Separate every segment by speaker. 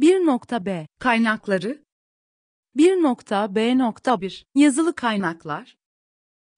Speaker 1: 1.b kaynakları 1.b.1 yazılı kaynaklar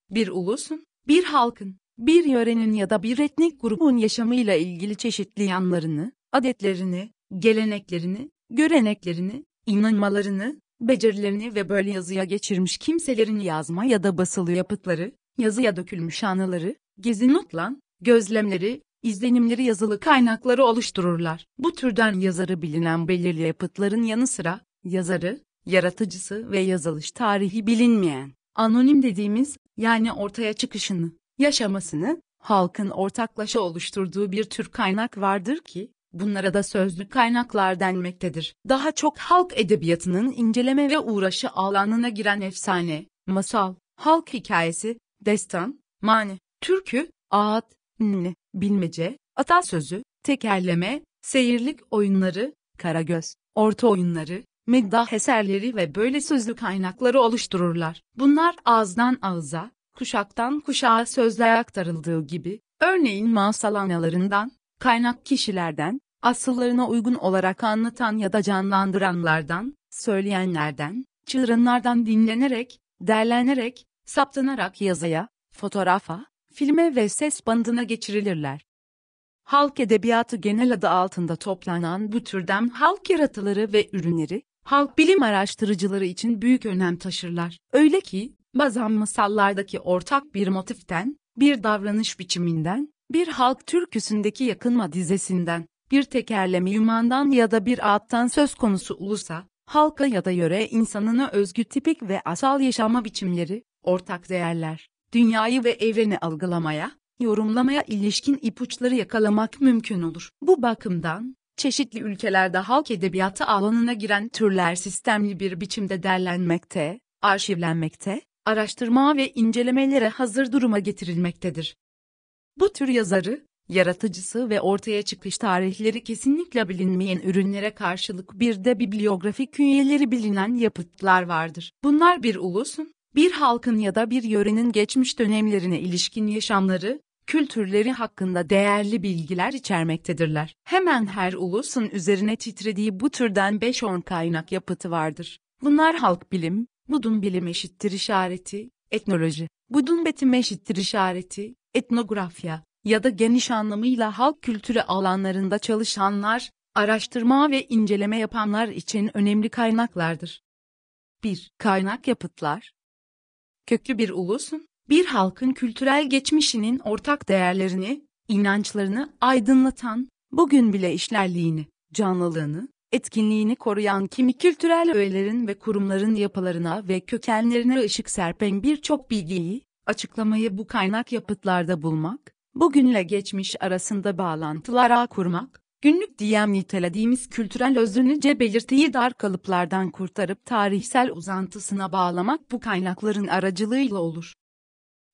Speaker 1: bir ulusun, bir halkın, bir yörenin ya da bir etnik grubun yaşamıyla ilgili çeşitli yanlarını, adetlerini, geleneklerini, göreneklerini, inanmalarını, becerilerini ve böyle yazıya geçirmiş kimselerin yazma ya da basılı yapıtları, yazıya dökülmüş anıları, gezi notlan, gözlemleri, izlenimleri yazılı kaynakları oluştururlar. Bu türden yazarı bilinen belirli yapıtların yanı sıra, yazarı, yaratıcısı ve yazılış tarihi bilinmeyen, anonim dediğimiz, yani ortaya çıkışını, yaşamasını, halkın ortaklaşa oluşturduğu bir tür kaynak vardır ki, bunlara da sözlü kaynaklar denmektedir. Daha çok halk edebiyatının inceleme ve uğraşı alanına giren efsane, masal, halk hikayesi, destan, mani, türkü, ağıt, ninni, bilmece, atasözü, tekerleme, seyirlik oyunları, karagöz, orta oyunları, meddah eserleri ve böyle sözlü kaynakları oluştururlar. Bunlar ağızdan ağıza, kuşaktan kuşağa sözle aktarıldığı gibi, örneğin masal analarından, kaynak kişilerden, asıllarına uygun olarak anlatan ya da canlandıranlardan, söyleyenlerden, çığırınlardan dinlenerek, derlenerek, saptanarak yazıya, fotoğrafa, filme ve ses bandına geçirilirler. Halk edebiyatı genel adı altında toplanan bu türden halk yaratıları ve ürünleri, halk bilim araştırıcıları için büyük önem taşırlar. Öyle ki, bazen masallardaki ortak bir motiften, bir davranış biçiminden, bir halk türküsündeki yakınma dizesinden, bir tekerleme yumandan ya da bir attan söz konusu olursa, halka ya da yöre insanına özgü tipik ve asal yaşama biçimleri, ortak değerler, dünyayı ve evreni algılamaya, yorumlamaya ilişkin ipuçları yakalamak mümkün olur. Bu bakımdan, çeşitli ülkelerde halk edebiyatı alanına giren türler sistemli bir biçimde derlenmekte, arşivlenmekte, araştırma ve incelemelere hazır duruma getirilmektedir. Bu tür yazarı, yaratıcısı ve ortaya çıkış tarihleri kesinlikle bilinmeyen ürünlere karşılık bir de bibliografik künyeleri bilinen yapıtlar vardır. Bunlar bir ulusun, bir halkın ya da bir yörenin geçmiş dönemlerine ilişkin yaşamları, kültürleri hakkında değerli bilgiler içermektedirler. Hemen her ulusun üzerine titrediği bu türden 5-10 kaynak yapıtı vardır. Bunlar halk bilim, budun bilim eşittir işareti, etnoloji, budun betim eşittir işareti, etnografya ya da geniş anlamıyla halk kültürü alanlarında çalışanlar, araştırma ve inceleme yapanlar için önemli kaynaklardır. 1. Kaynak yapıtlar köklü bir ulusun, bir halkın kültürel geçmişinin ortak değerlerini, inançlarını aydınlatan, bugün bile işlerliğini, canlılığını, etkinliğini koruyan kimi kültürel öğelerin ve kurumların yapılarına ve kökenlerine ışık serpen birçok bilgiyi, açıklamayı bu kaynak yapıtlarda bulmak, bugünle geçmiş arasında bağlantılar ağ kurmak, günlük diyem nitelediğimiz kültürel özünüce belirtiyi dar kalıplardan kurtarıp tarihsel uzantısına bağlamak bu kaynakların aracılığıyla olur.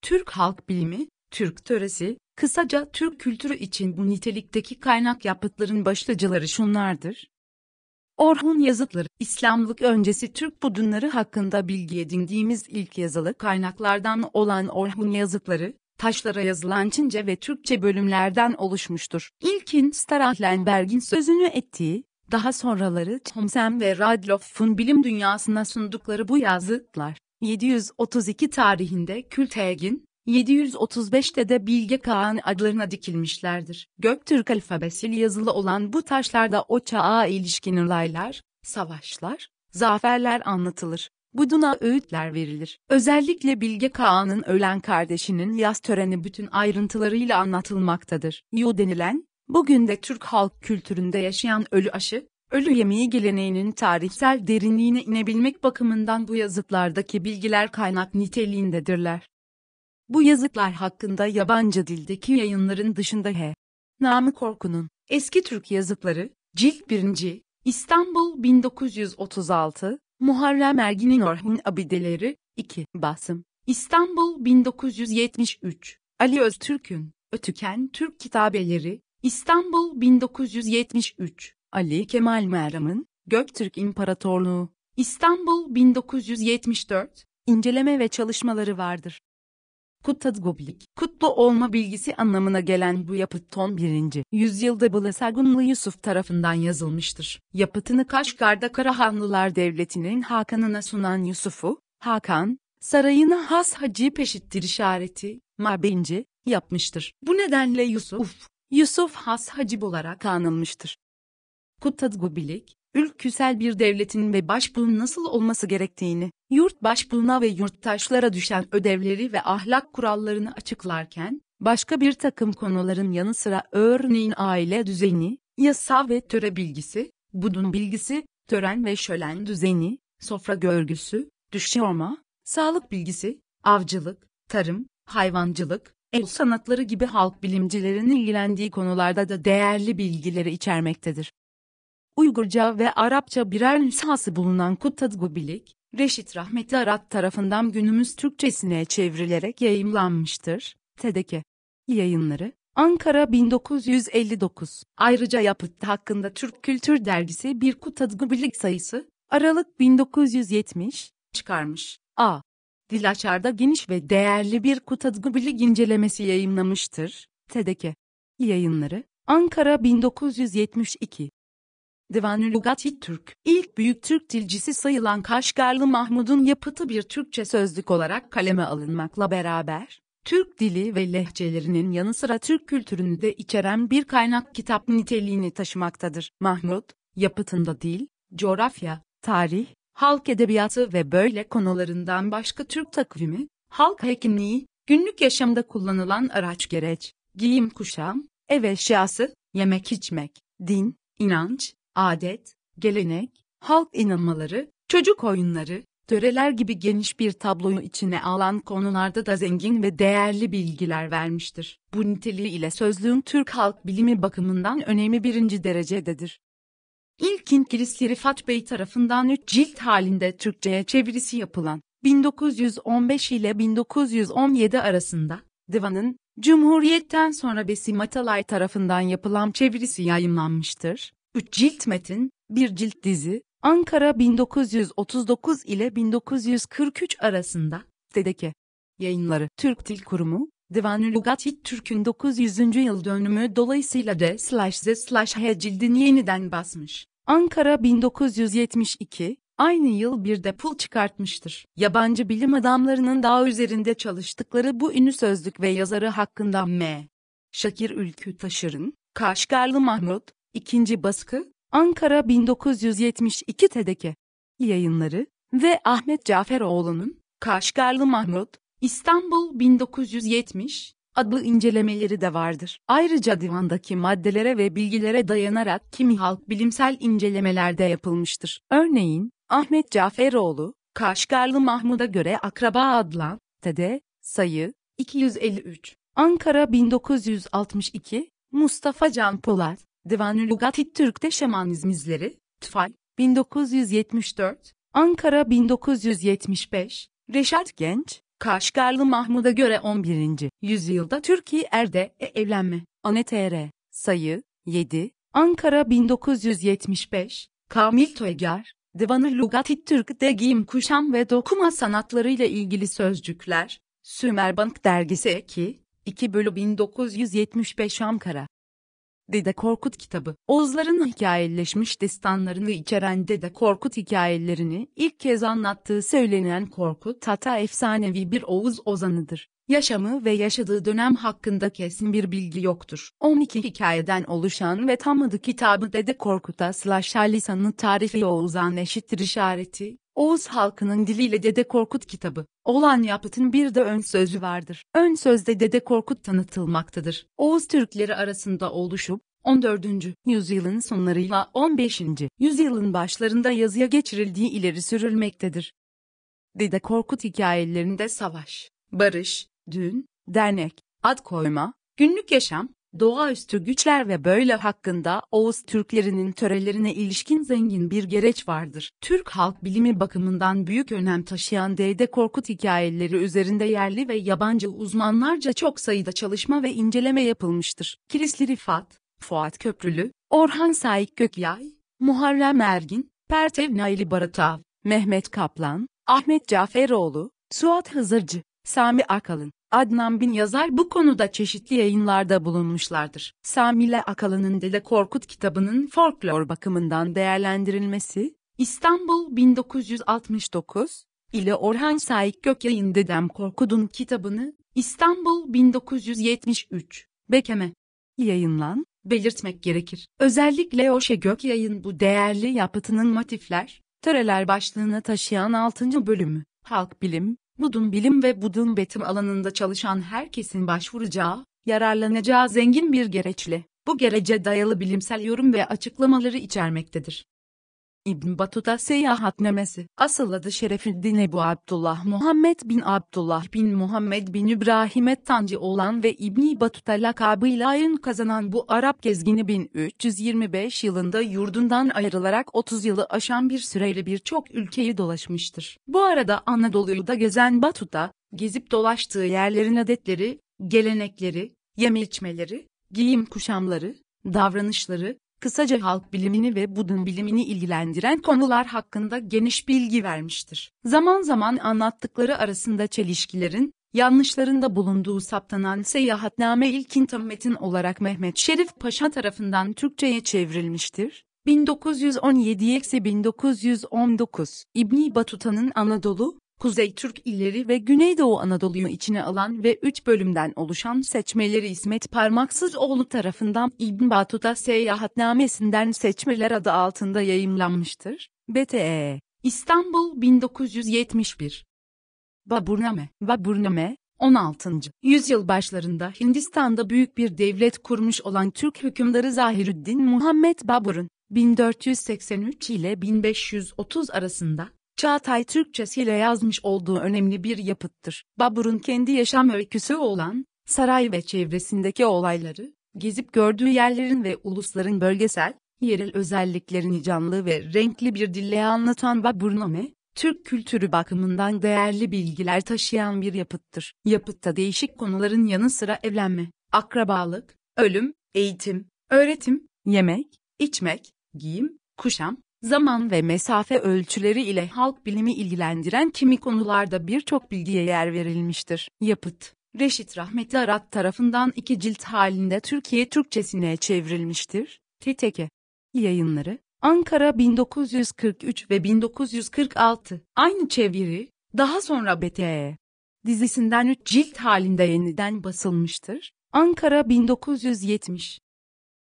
Speaker 1: Türk halk bilimi, Türk töresi, kısaca Türk kültürü için bu nitelikteki kaynak yapıtların başlıcaları şunlardır. Orhun yazıtları, İslamlık öncesi Türk budunları hakkında bilgi edindiğimiz ilk yazılı kaynaklardan olan Orhun yazıtları, taşlara yazılan Çince ve Türkçe bölümlerden oluşmuştur. İlkin Starahlenberg'in sözünü ettiği, daha sonraları Thomsen ve Radloff'un bilim dünyasına sundukları bu yazıtlar, 732 tarihinde Kültegin, 735'te de Bilge Kağan adlarına dikilmişlerdir. Göktürk alfabesiyle yazılı olan bu taşlarda o çağa ilişkin olaylar, savaşlar, zaferler anlatılır. Buduna öğütler verilir. Özellikle Bilge Kağan'ın ölen kardeşinin yaz töreni bütün ayrıntılarıyla anlatılmaktadır. Yo denilen, bugün de Türk halk kültüründe yaşayan ölü aşı, ölü yemeği geleneğinin tarihsel derinliğine inebilmek bakımından bu yazıtlardaki bilgiler kaynak niteliğindedirler. Bu yazıtlar hakkında yabancı dildeki yayınların dışında H. Namı Korku'nun Eski Türk Yazıtları, Cilt 1. İstanbul 1936, Muharrem Ergin'in Orhun Abideleri, 2 basım, İstanbul 1973, Ali Öztürk'ün, Ötüken Türk Kitabeleri, İstanbul 1973, Ali Kemal Meram'ın, Göktürk İmparatorluğu, İstanbul 1974, İnceleme ve çalışmaları vardır. Kutadgoblik, kutlu olma bilgisi anlamına gelen bu yapıt ton 1. yüzyılda Balasagunlu Yusuf tarafından yazılmıştır. Yapıtını Kaşgar'da Karahanlılar Devleti'nin Hakan'ına sunan Yusuf'u, Hakan, sarayına has hacı peşittir işareti, mabenci, yapmıştır. Bu nedenle Yusuf, Yusuf has hacib olarak anılmıştır. Kutadgubilik, ülküsel bir devletin ve başbuğun nasıl olması gerektiğini Yurt puluna ve yurttaşlara düşen ödevleri ve ahlak kurallarını açıklarken, başka bir takım konuların yanı sıra örneğin aile düzeni, yasa ve töre bilgisi, budun bilgisi, tören ve şölen düzeni, sofra görgüsü, düşyorma, sağlık bilgisi, avcılık, tarım, hayvancılık, el sanatları gibi halk bilimcilerinin ilgilendiği konularda da değerli bilgileri içermektedir. Uygurca ve Arapça birer nüshası bulunan Kutadgu Bilik, Reşit Rahmetli Arat tarafından günümüz Türkçesine çevrilerek yayımlanmıştır. Tedeke yayınları Ankara 1959. Ayrıca yapıt hakkında Türk Kültür Dergisi bir kutadgı birlik sayısı Aralık 1970 çıkarmış. A. Dilaçar'da geniş ve değerli bir kutadgı birlik incelemesi yayımlamıştır. Tedeke yayınları Ankara 1972. Divan-ı Türk, ilk büyük Türk dilcisi sayılan Kaşgarlı Mahmud'un yapıtı bir Türkçe sözlük olarak kaleme alınmakla beraber, Türk dili ve lehçelerinin yanı sıra Türk kültürünü de içeren bir kaynak kitap niteliğini taşımaktadır. Mahmud, yapıtında dil, coğrafya, tarih, halk edebiyatı ve böyle konularından başka Türk takvimi, halk hekimliği, günlük yaşamda kullanılan araç gereç, giyim kuşam, ev eşyası, yemek içmek, din, inanç, adet, gelenek, halk inanmaları, çocuk oyunları, töreler gibi geniş bir tabloyu içine alan konularda da zengin ve değerli bilgiler vermiştir. Bu niteliği ile sözlüğün Türk halk bilimi bakımından önemi birinci derecededir. İlk İngilizli Rifat Bey tarafından 3 cilt halinde Türkçe'ye çevirisi yapılan 1915 ile 1917 arasında Divan'ın Cumhuriyet'ten sonra Besim Atalay tarafından yapılan çevirisi yayımlanmıştır. 3 cilt metin, 1 cilt dizi, Ankara 1939 ile 1943 arasında, sitedeki yayınları Türk Dil Kurumu, Divan-ı Lugat Türk'ün 900. yıl dönümü dolayısıyla de slash z slash h cildini yeniden basmış. Ankara 1972, aynı yıl bir de pul çıkartmıştır. Yabancı bilim adamlarının daha üzerinde çalıştıkları bu ünlü sözlük ve yazarı hakkında M. Şakir Ülkü Taşır'ın, Kaşgarlı Mahmut, İkinci baskı Ankara 1972 TED'deki yayınları ve Ahmet Caferoğlu'nun Kaşgarlı Mahmut, İstanbul 1970 adlı incelemeleri de vardır. Ayrıca divandaki maddelere ve bilgilere dayanarak kimi halk bilimsel incelemelerde yapılmıştır. Örneğin, Ahmet Caferoğlu, Kaşgarlı Mahmud'a göre akraba adlan, TED'e, sayı, 253, Ankara 1962, Mustafa Can Polat, Divan-ı Lugatit Türk'te Şamanizm İzleri, Tfal, 1974, Ankara 1975, Reşat Genç, Kaşgarlı Mahmud'a göre 11. yüzyılda Türkiye Erde e evlenme, Anetr, sayı, 7, Ankara 1975, Kamil Toygar, Divan-ı Lugatit Türk'te giyim kuşam ve dokuma sanatlarıyla ilgili sözcükler, Sümerbank Dergisi 2, 2 bölü 1975 Ankara. Dede Korkut kitabı, Oğuzların hikayeleşmiş destanlarını içeren Dede Korkut hikayelerini ilk kez anlattığı söylenen Korkut Tata efsanevi bir Oğuz ozanıdır. Yaşamı ve yaşadığı dönem hakkında kesin bir bilgi yoktur. 12 hikayeden oluşan ve tam adı kitabı Dede Korkut'a slasher lisanı tarifi Oğuzhan eşittir işareti, Oğuz halkının diliyle Dede Korkut kitabı olan yapıtın bir de ön sözü vardır. Ön sözde Dede Korkut tanıtılmaktadır. Oğuz Türkleri arasında oluşup 14. yüzyılın sonlarıyla 15. yüzyılın başlarında yazıya geçirildiği ileri sürülmektedir. Dede Korkut hikayelerinde savaş, barış, dün, dernek, ad koyma, günlük yaşam, doğaüstü güçler ve böyle hakkında Oğuz Türklerinin törelerine ilişkin zengin bir gereç vardır. Türk halk bilimi bakımından büyük önem taşıyan Dede Korkut hikayeleri üzerinde yerli ve yabancı uzmanlarca çok sayıda çalışma ve inceleme yapılmıştır. Kirisli Rifat, Fuat Köprülü, Orhan Saik Gökyay, Muharrem Ergin, Pertev Naili Baratav, Mehmet Kaplan, Ahmet Caferoğlu, Suat Hızırcı, Sami Akalın, Adnan Bin Yazar bu konuda çeşitli yayınlarda bulunmuşlardır. Samile Akalı'nın Dede Korkut kitabının folklor bakımından değerlendirilmesi, İstanbul 1969 ile Orhan Saik Gökyayın Dedem Korkut'un kitabını İstanbul 1973 Bekeme yayınlan belirtmek gerekir. Özellikle Oşe Gökyayın bu değerli yapıtının motifler, töreler başlığını taşıyan 6. bölümü, halk bilim, Budun bilim ve budun betim alanında çalışan herkesin başvuracağı, yararlanacağı zengin bir gereçli, bu gerece dayalı bilimsel yorum ve açıklamaları içermektedir. İbn Batuta seyahatnamesi. Asıl adı Şerefüddin Ebu Abdullah Muhammed bin Abdullah bin Muhammed bin İbrahim Ettanci olan ve İbni Batuta lakabıyla ayın kazanan bu Arap gezgini 1325 yılında yurdundan ayrılarak 30 yılı aşan bir süreyle birçok ülkeyi dolaşmıştır. Bu arada Anadolu'yu da gezen Batuta, gezip dolaştığı yerlerin adetleri, gelenekleri, yeme içmeleri, giyim kuşamları, davranışları, kısaca halk bilimini ve budun bilimini ilgilendiren konular hakkında geniş bilgi vermiştir. Zaman zaman anlattıkları arasında çelişkilerin, yanlışlarında bulunduğu saptanan seyahatname ilkin tam metin olarak Mehmet Şerif Paşa tarafından Türkçe'ye çevrilmiştir. 1917-1919 İbni Batuta'nın Anadolu, Kuzey Türk illeri ve Güneydoğu Anadolu'yu içine alan ve 3 bölümden oluşan seçmeleri İsmet Parmaksızoğlu tarafından İbn Batuta Seyahatnamesinden Seçmeler adı altında yayımlanmıştır. BTE İstanbul 1971 Baburname Baburname 16. yüzyıl başlarında Hindistan'da büyük bir devlet kurmuş olan Türk hükümdarı Zahiruddin Muhammed Babur'un 1483 ile 1530 arasında Çağatay Türkçesiyle yazmış olduğu önemli bir yapıttır. Babur'un kendi yaşam öyküsü olan, saray ve çevresindeki olayları, gezip gördüğü yerlerin ve ulusların bölgesel, yerel özelliklerini canlı ve renkli bir dille anlatan Baburname, Türk kültürü bakımından değerli bilgiler taşıyan bir yapıttır. Yapıtta değişik konuların yanı sıra evlenme, akrabalık, ölüm, eğitim, öğretim, yemek, içmek, giyim, kuşam, zaman ve mesafe ölçüleri ile halk bilimi ilgilendiren kimi konularda birçok bilgiye yer verilmiştir. Yapıt, Reşit Rahmetli Arat tarafından iki cilt halinde Türkiye Türkçesine çevrilmiştir. TTK Yayınları, Ankara 1943 ve 1946. Aynı çeviri, daha sonra BTE dizisinden 3 cilt halinde yeniden basılmıştır. Ankara 1970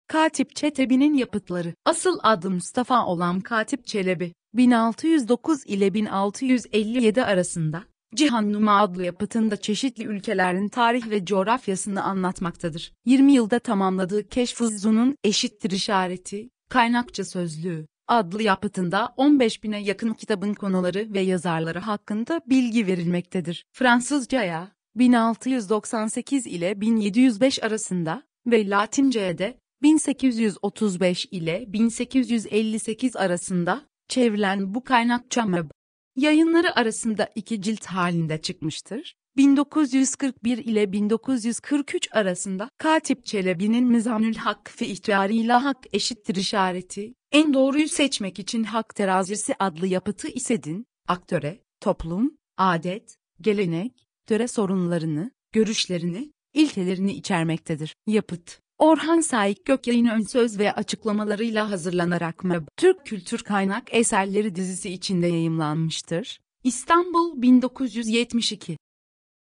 Speaker 1: Katip Çetebi'nin yapıtları. Asıl adı Mustafa olan Katip Çelebi, 1609 ile 1657 arasında Cihan Numa adlı yapıtında çeşitli ülkelerin tarih ve coğrafyasını anlatmaktadır. 20 yılda tamamladığı Keşfuzu'nun eşittir işareti, kaynakça sözlüğü adlı yapıtında 15 bine yakın kitabın konuları ve yazarları hakkında bilgi verilmektedir. Fransızcaya 1698 ile 1705 arasında ve Latince'ye de 1835 ile 1858 arasında çevrilen bu kaynak Çamab yayınları arasında iki cilt halinde çıkmıştır. 1941 ile 1943 arasında Katip Çelebi'nin Mizanül Hak fi ihtiyarıyla hak eşittir işareti, en doğruyu seçmek için hak terazisi adlı yapıtı İsed'in, aktöre, toplum, adet, gelenek, töre sorunlarını, görüşlerini, ilkelerini içermektedir. Yapıt Orhan Saik Gökyayın ön söz ve açıklamalarıyla hazırlanarak MÖB Türk Kültür Kaynak Eserleri dizisi içinde yayımlanmıştır. İstanbul 1972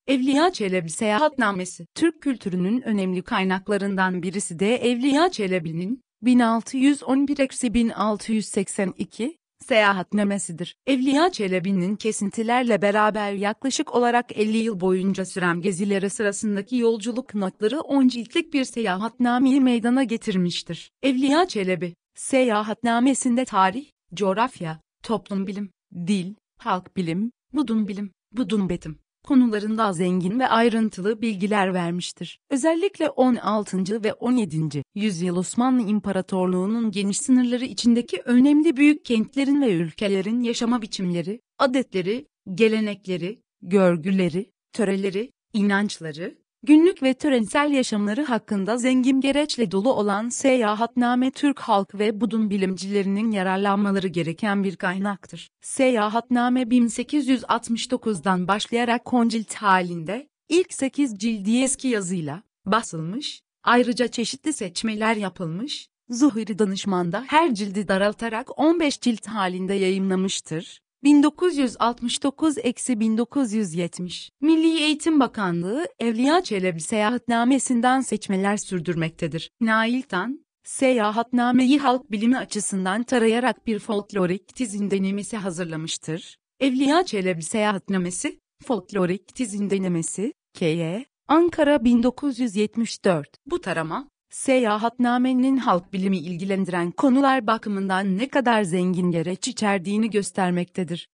Speaker 1: Evliya Çelebi Seyahatnamesi Türk kültürünün önemli kaynaklarından birisi de Evliya Çelebi'nin 1611-1682 seyahatnamesidir. Evliya Çelebi'nin kesintilerle beraber yaklaşık olarak 50 yıl boyunca süren gezileri sırasındaki yolculuk notları 10 ciltlik bir seyahatnameyi meydana getirmiştir. Evliya Çelebi, seyahatnamesinde tarih, coğrafya, toplum bilim, dil, halk bilim, budun bilim, budun betim, konularında zengin ve ayrıntılı bilgiler vermiştir. Özellikle 16. ve 17. yüzyıl Osmanlı İmparatorluğu'nun geniş sınırları içindeki önemli büyük kentlerin ve ülkelerin yaşama biçimleri, adetleri, gelenekleri, görgüleri, töreleri, inançları, Günlük ve törensel yaşamları hakkında zengin gereçle dolu olan seyahatname Türk halk ve budun bilimcilerinin yararlanmaları gereken bir kaynaktır. Seyahatname 1869'dan başlayarak koncilt halinde, ilk 8 cildi eski yazıyla basılmış, ayrıca çeşitli seçmeler yapılmış, Zuhri Danışman'da her cildi daraltarak 15 cilt halinde yayımlamıştır. 1969-1970 Milli Eğitim Bakanlığı Evliya Çelebi seyahatnamesinden seçmeler sürdürmektedir. Nail Tan, seyahatnameyi halk bilimi açısından tarayarak bir folklorik tizin denemesi hazırlamıştır. Evliya Çelebi seyahatnamesi, folklorik tizin denemesi, K.Y. Ankara 1974. Bu tarama, seyahatnamenin halk bilimi ilgilendiren konular bakımından ne kadar zengin gereç içerdiğini göstermektedir.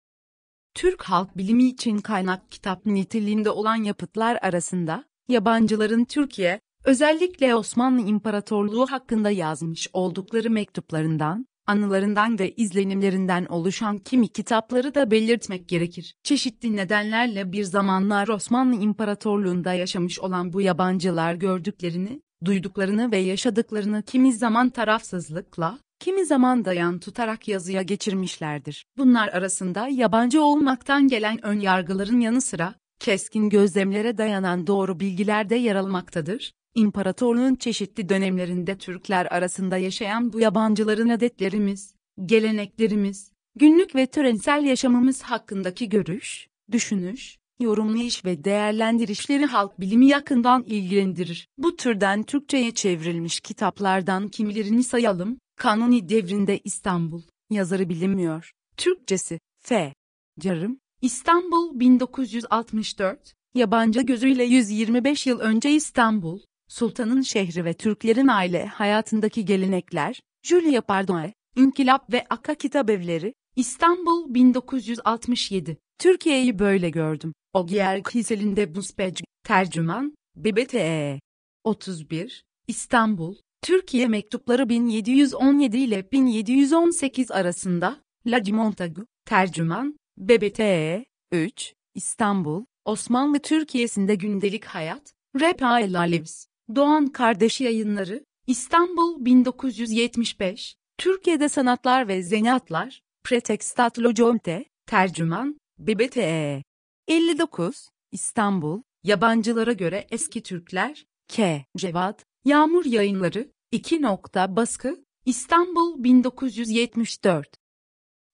Speaker 1: Türk halk bilimi için kaynak kitap niteliğinde olan yapıtlar arasında, yabancıların Türkiye, özellikle Osmanlı İmparatorluğu hakkında yazmış oldukları mektuplarından, anılarından ve izlenimlerinden oluşan kimi kitapları da belirtmek gerekir. Çeşitli nedenlerle bir zamanlar Osmanlı İmparatorluğu'nda yaşamış olan bu yabancılar gördüklerini, duyduklarını ve yaşadıklarını kimi zaman tarafsızlıkla, kimi zaman dayan tutarak yazıya geçirmişlerdir. Bunlar arasında yabancı olmaktan gelen ön yargıların yanı sıra, keskin gözlemlere dayanan doğru bilgiler de yer almaktadır. İmparatorluğun çeşitli dönemlerinde Türkler arasında yaşayan bu yabancıların adetlerimiz, geleneklerimiz, günlük ve törensel yaşamımız hakkındaki görüş, düşünüş, yorumlayış ve değerlendirişleri halk bilimi yakından ilgilendirir. Bu türden Türkçe'ye çevrilmiş kitaplardan kimilerini sayalım. Kanuni devrinde İstanbul, yazarı bilinmiyor. Türkçesi, F. Carım, İstanbul 1964, yabancı gözüyle 125 yıl önce İstanbul, Sultanın şehri ve Türklerin aile hayatındaki gelenekler, Julia Pardoe, İnkilap ve Akka Kitap Evleri, İstanbul 1967, Türkiye'yi böyle gördüm. Ogier Kiselinde Buspec, Tercüman, BBTE. 31, İstanbul, Türkiye mektupları 1717 ile 1718 arasında, Ladimontagu, Tercüman, BBTE. 3, İstanbul, Osmanlı Türkiye'sinde gündelik hayat, Repa El Alevs, Doğan Kardeşi Yayınları, İstanbul 1975, Türkiye'de Sanatlar ve Zenatlar, Pretekstat Loconte, Tercüman, BBTE. 59. İstanbul, Yabancılara göre eski Türkler, K. Cevat, Yağmur Yayınları, 2. Baskı, İstanbul 1974.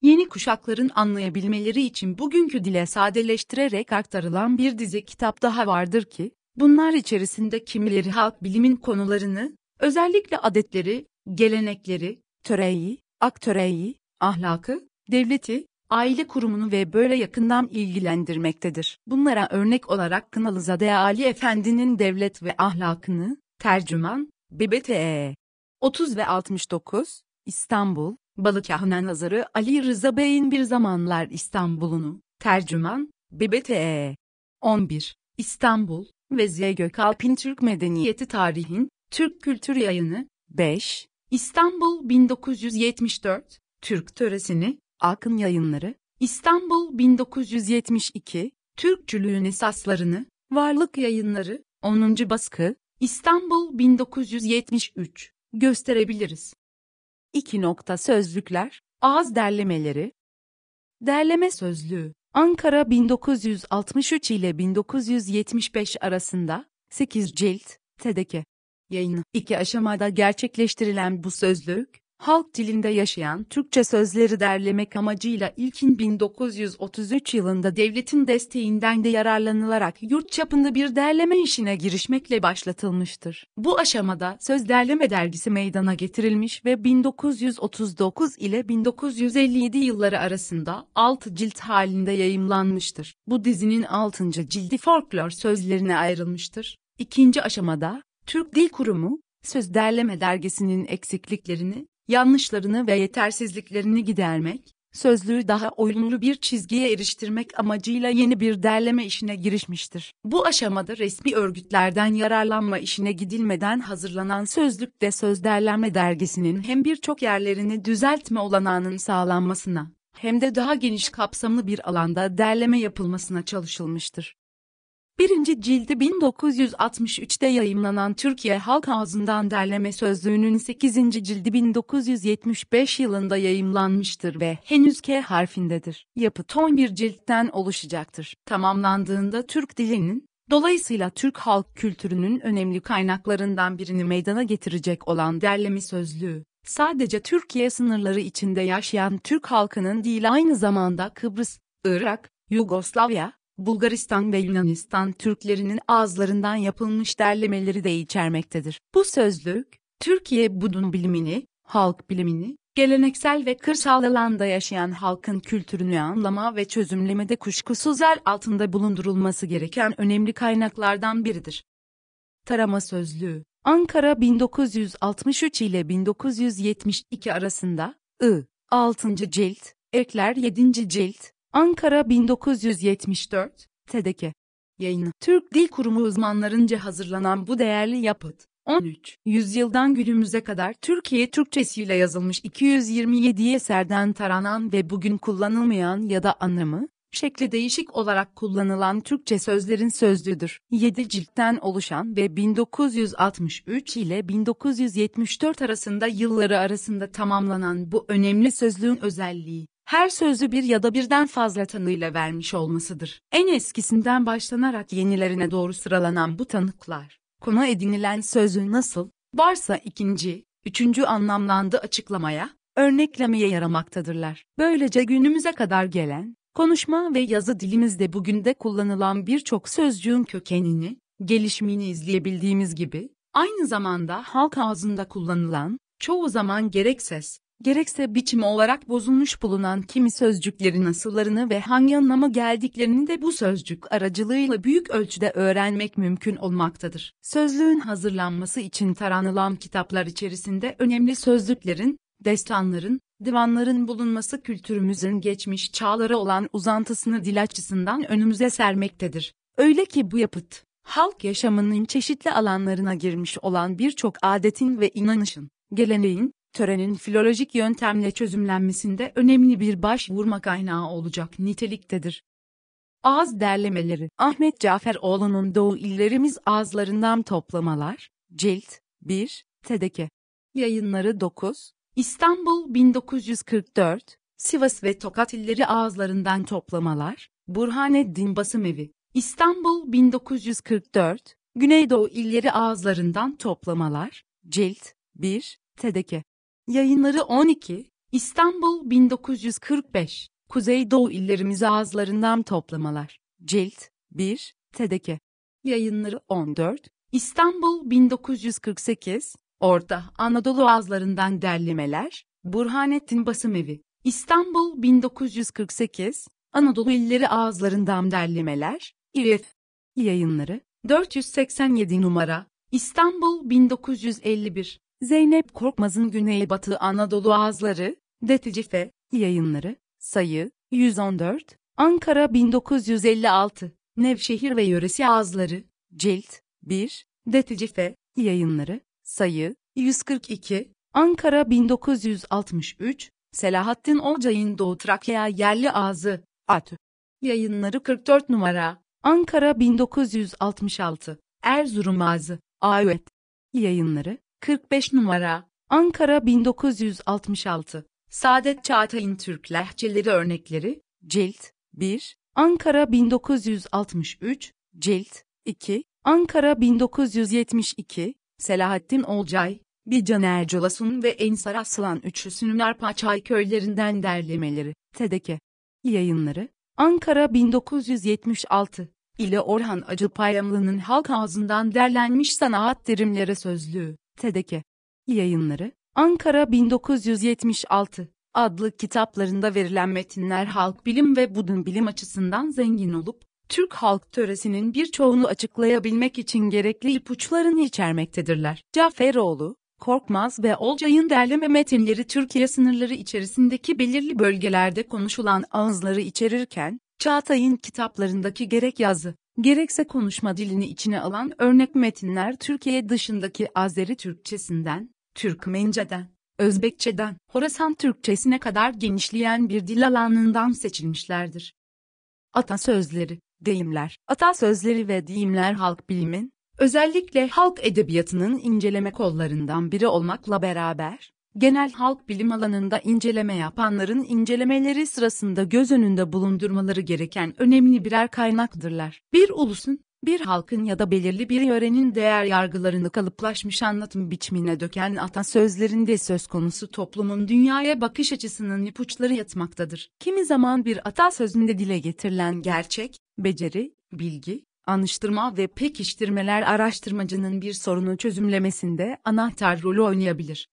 Speaker 1: Yeni kuşakların anlayabilmeleri için bugünkü dile sadeleştirerek aktarılan bir dizi kitap daha vardır ki, bunlar içerisinde kimileri halk bilimin konularını, özellikle adetleri, gelenekleri, töreyi, aktöreyi, ahlakı, devleti, aile kurumunu ve böyle yakından ilgilendirmektedir. Bunlara örnek olarak Kınalızade Ali Efendi'nin Devlet ve Ahlakını, Tercüman, BBTE 30 ve 69, İstanbul, Balıkahane Nazarı Ali Rıza Bey'in Bir Zamanlar İstanbul'unu, Tercüman, BBTE 11, İstanbul, Veziye Gökalp'in Türk Medeniyeti Tarihin, Türk Kültür Yayını, 5, İstanbul 1974, Türk Töresini, Akın Yayınları, İstanbul 1972, Türkçülüğün Esaslarını, Varlık Yayınları, 10. Baskı, İstanbul 1973, gösterebiliriz. 2. Nokta sözlükler, ağız derlemeleri, derleme sözlüğü, Ankara 1963 ile 1975 arasında, 8 cilt, TED'deki yayını. iki aşamada gerçekleştirilen bu sözlük, halk dilinde yaşayan Türkçe sözleri derlemek amacıyla ilkin 1933 yılında devletin desteğinden de yararlanılarak yurt çapında bir derleme işine girişmekle başlatılmıştır. Bu aşamada Söz Derleme Dergisi meydana getirilmiş ve 1939 ile 1957 yılları arasında 6 cilt halinde yayımlanmıştır. Bu dizinin 6. cildi folklor sözlerine ayrılmıştır. İkinci aşamada, Türk Dil Kurumu, Söz Derleme Dergisi'nin eksikliklerini, yanlışlarını ve yetersizliklerini gidermek, sözlüğü daha uyumlu bir çizgiye eriştirmek amacıyla yeni bir derleme işine girişmiştir. Bu aşamada resmi örgütlerden yararlanma işine gidilmeden hazırlanan sözlük de Söz Derleme Dergisi'nin hem birçok yerlerini düzeltme olanağının sağlanmasına, hem de daha geniş kapsamlı bir alanda derleme yapılmasına çalışılmıştır. Birinci cildi 1963'te yayımlanan Türkiye Halk Ağzından Derleme Sözlüğü'nün 8. cildi 1975 yılında yayımlanmıştır ve henüz K harfindedir. Yapı ton bir ciltten oluşacaktır. Tamamlandığında Türk dilinin, dolayısıyla Türk halk kültürünün önemli kaynaklarından birini meydana getirecek olan derleme sözlüğü, sadece Türkiye sınırları içinde yaşayan Türk halkının değil aynı zamanda Kıbrıs, Irak, Yugoslavya, Bulgaristan ve Yunanistan Türklerinin ağızlarından yapılmış derlemeleri de içermektedir. Bu sözlük, Türkiye budun bilimini, halk bilimini, geleneksel ve kırsal alanda yaşayan halkın kültürünü anlama ve çözümlemede kuşkusuz el altında bulundurulması gereken önemli kaynaklardan biridir. Tarama Sözlüğü, Ankara 1963 ile 1972 arasında, I, 6. cilt, Ekler 7. cilt, Ankara 1974, TED'deki yayını. Türk Dil Kurumu uzmanlarınca hazırlanan bu değerli yapıt, 13. yüzyıldan günümüze kadar Türkiye Türkçesiyle yazılmış 227 eserden taranan ve bugün kullanılmayan ya da anlamı, şekli değişik olarak kullanılan Türkçe sözlerin sözlüdür. 7 ciltten oluşan ve 1963 ile 1974 arasında yılları arasında tamamlanan bu önemli sözlüğün özelliği, her sözü bir ya da birden fazla tanıyla vermiş olmasıdır. En eskisinden başlanarak yenilerine doğru sıralanan bu tanıklar, konu edinilen sözü nasıl, varsa ikinci, üçüncü anlamlandı açıklamaya, örneklemeye yaramaktadırlar. Böylece günümüze kadar gelen, konuşma ve yazı dilimizde bugün de kullanılan birçok sözcüğün kökenini, gelişmini izleyebildiğimiz gibi, aynı zamanda halk ağzında kullanılan, çoğu zaman gerek ses, gerekse biçimi olarak bozulmuş bulunan kimi sözcüklerin asıllarını ve hangi anlama geldiklerini de bu sözcük aracılığıyla büyük ölçüde öğrenmek mümkün olmaktadır. Sözlüğün hazırlanması için taranılan kitaplar içerisinde önemli sözlüklerin, destanların, divanların bulunması kültürümüzün geçmiş çağları olan uzantısını dil açısından önümüze sermektedir. Öyle ki bu yapıt, halk yaşamının çeşitli alanlarına girmiş olan birçok adetin ve inanışın, geleneğin, törenin filolojik yöntemle çözümlenmesinde önemli bir başvurma kaynağı olacak niteliktedir. Ağız derlemeleri Ahmet Caferoğlu'nun Doğu illerimiz ağızlarından toplamalar, cilt 1, TDK. Yayınları 9, İstanbul 1944, Sivas ve Tokat illeri ağızlarından toplamalar, Burhaneddin Basımevi, İstanbul 1944, Güneydoğu illeri ağızlarından toplamalar, cilt 1, TDK. Yayınları 12, İstanbul 1945, Kuzeydoğu illerimizi ağızlarından toplamalar. Cilt 1, TDK. Yayınları 14, İstanbul 1948, Orta Anadolu ağızlarından derlemeler, Burhanettin Basımevi. İstanbul 1948, Anadolu illeri ağızlarından derlemeler, İREF. Yayınları 487 numara, İstanbul 1951, Zeynep Korkmaz'ın Güneybatı Anadolu Ağızları, Deticife, Yayınları, Sayı, 114, Ankara 1956, Nevşehir ve Yöresi Ağızları, Cilt, 1, Deticife, Yayınları, Sayı, 142, Ankara 1963, Selahattin Olcay'ın Doğu Trakya Yerli Ağzı, Atü. Yayınları 44 numara, Ankara 1966, Erzurum Ağzı, Ayet. Yayınları, 45 numara Ankara 1966 Saadet Çağatay'ın Türk Lehçeleri Örnekleri Cilt 1 Ankara 1963 Cilt 2 Ankara 1972 Selahattin Olcay Bican Ercolasun ve Ensar Aslan üçlüsünün Arpaçay köylerinden derlemeleri. Tedeke. Yayınları. Ankara 1976 ile Orhan Acıpayamlı'nın halk ağzından derlenmiş Sanat Terimleri Sözlüğü. TED'deki yayınları, Ankara 1976 adlı kitaplarında verilen metinler halk bilim ve budun bilim açısından zengin olup, Türk halk töresinin birçoğunu açıklayabilmek için gerekli ipuçlarını içermektedirler. Caferoğlu, Korkmaz ve Olcay'ın derleme metinleri Türkiye sınırları içerisindeki belirli bölgelerde konuşulan ağızları içerirken, Çağatay'ın kitaplarındaki gerek yazı, gerekse konuşma dilini içine alan örnek metinler Türkiye dışındaki Azeri Türkçesinden, Türkmenceden, Özbekçeden, Horasan Türkçesine kadar genişleyen bir dil alanından seçilmişlerdir. Atasözleri, deyimler, atasözleri ve deyimler halk bilimin, özellikle halk edebiyatının inceleme kollarından biri olmakla beraber, genel halk bilim alanında inceleme yapanların incelemeleri sırasında göz önünde bulundurmaları gereken önemli birer kaynaktırlar. Bir ulusun, bir halkın ya da belirli bir yörenin değer yargılarını kalıplaşmış anlatım biçimine döken atasözlerinde söz konusu toplumun dünyaya bakış açısının ipuçları yatmaktadır. Kimi zaman bir atasözünde dile getirilen gerçek, beceri, bilgi, anıştırma ve pekiştirmeler araştırmacının bir sorunu çözümlemesinde anahtar rolü oynayabilir.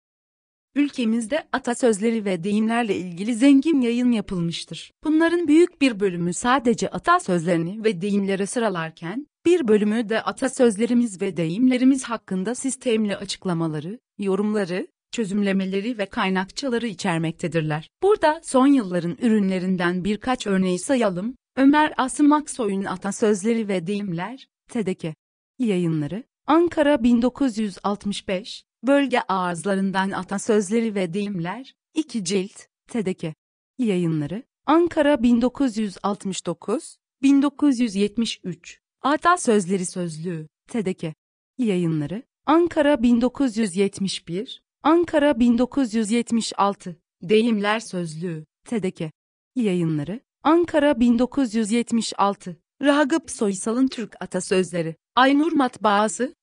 Speaker 1: Ülkemizde atasözleri ve deyimlerle ilgili zengin yayın yapılmıştır. Bunların büyük bir bölümü sadece atasözlerini ve deyimlere sıralarken, bir bölümü de atasözlerimiz ve deyimlerimiz hakkında sistemli açıklamaları, yorumları, çözümlemeleri ve kaynakçaları içermektedirler. Burada son yılların ürünlerinden birkaç örneği sayalım. Ömer Asım Aksoy'un Atasözleri ve Deyimler, TED'deki yayınları, Ankara 1965, Bölge ağızlarından atasözleri ve deyimler, 2 cilt, TED'deki yayınları, Ankara 1969, 1973, Atasözleri Sözlüğü, TED'deki yayınları, Ankara 1971, Ankara 1976, Deyimler Sözlüğü, TED'deki yayınları, Ankara 1976, Ragıp Soysal'ın Türk Atasözleri, Aynur Matbaası,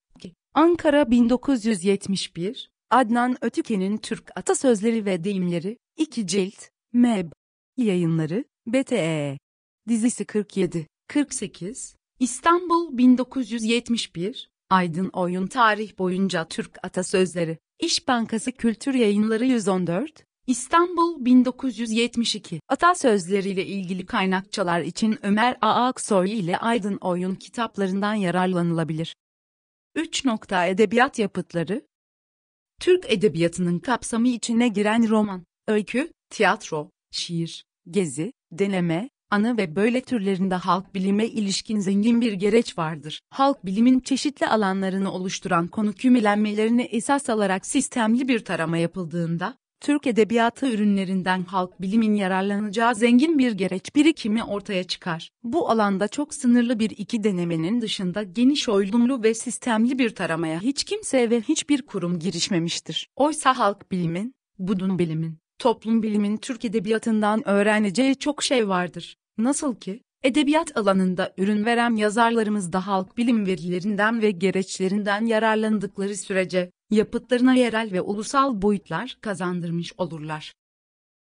Speaker 1: Ankara 1971, Adnan Ötüken'in Türk Atasözleri ve Deyimleri, 2 cilt, MEB. Yayınları, BTE. Dizisi 47, 48, İstanbul 1971, Aydın Oyun Tarih Boyunca Türk Atasözleri, İş Bankası Kültür Yayınları 114, İstanbul 1972 Atasözleriyle ilgili kaynakçalar için Ömer A. ile Aydın Oyun kitaplarından yararlanılabilir. 3. Edebiyat yapıtları Türk edebiyatının kapsamı içine giren roman, öykü, tiyatro, şiir, gezi, deneme, anı ve böyle türlerinde halk bilime ilişkin zengin bir gereç vardır. Halk bilimin çeşitli alanlarını oluşturan konu kümelenmelerini esas alarak sistemli bir tarama yapıldığında, Türk edebiyatı ürünlerinden halk bilimin yararlanacağı zengin bir gereç birikimi ortaya çıkar. Bu alanda çok sınırlı bir iki denemenin dışında geniş oylumlu ve sistemli bir taramaya hiç kimse ve hiçbir kurum girişmemiştir. Oysa halk bilimin, budun bilimin, toplum bilimin Türk edebiyatından öğreneceği çok şey vardır. Nasıl ki, edebiyat alanında ürün veren yazarlarımız da halk bilim verilerinden ve gereçlerinden yararlandıkları sürece, yapıtlarına yerel ve ulusal boyutlar kazandırmış olurlar.